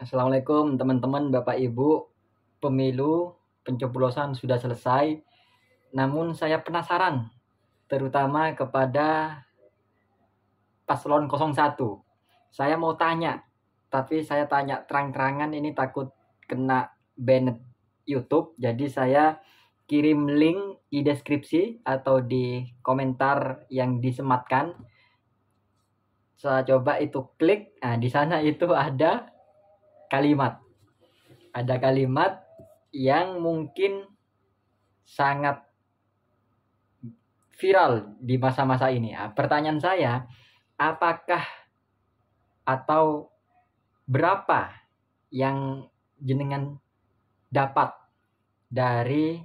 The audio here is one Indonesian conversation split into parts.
Assalamualaikum teman-teman Bapak Ibu. Pemilu pencoblosan sudah selesai. Namun saya penasaran terutama kepada paslon 01. Saya mau tanya, tapi saya tanya terang-terangan ini takut kena banned YouTube. Jadi saya kirim link di deskripsi atau di komentar yang disematkan. Saya coba itu klik. Nah, di sana itu ada kalimat. Ada kalimat yang mungkin sangat viral di masa-masa ini. Ah, pertanyaan saya, apakah atau berapa yang jenengan dapat dari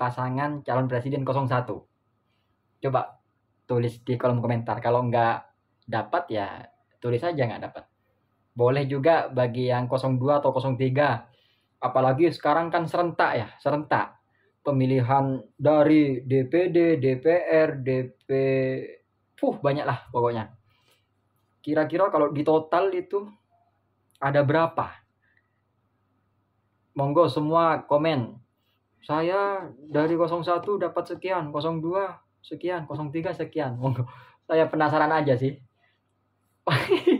pasangan calon presiden 01? Coba tulis di kolom komentar. Kalau nggak dapat ya tulis aja nggak dapat. Boleh juga bagi yang 02 atau 03. Apalagi sekarang kan serentak ya, serentak. Pemilihan dari DPD, DPR, DP Puh, banyak lah pokoknya. Kira-kira kalau di total itu ada berapa? Monggo semua komen. Saya dari 01 dapat sekian, 02 sekian, 03 sekian. Monggo. Saya penasaran aja sih.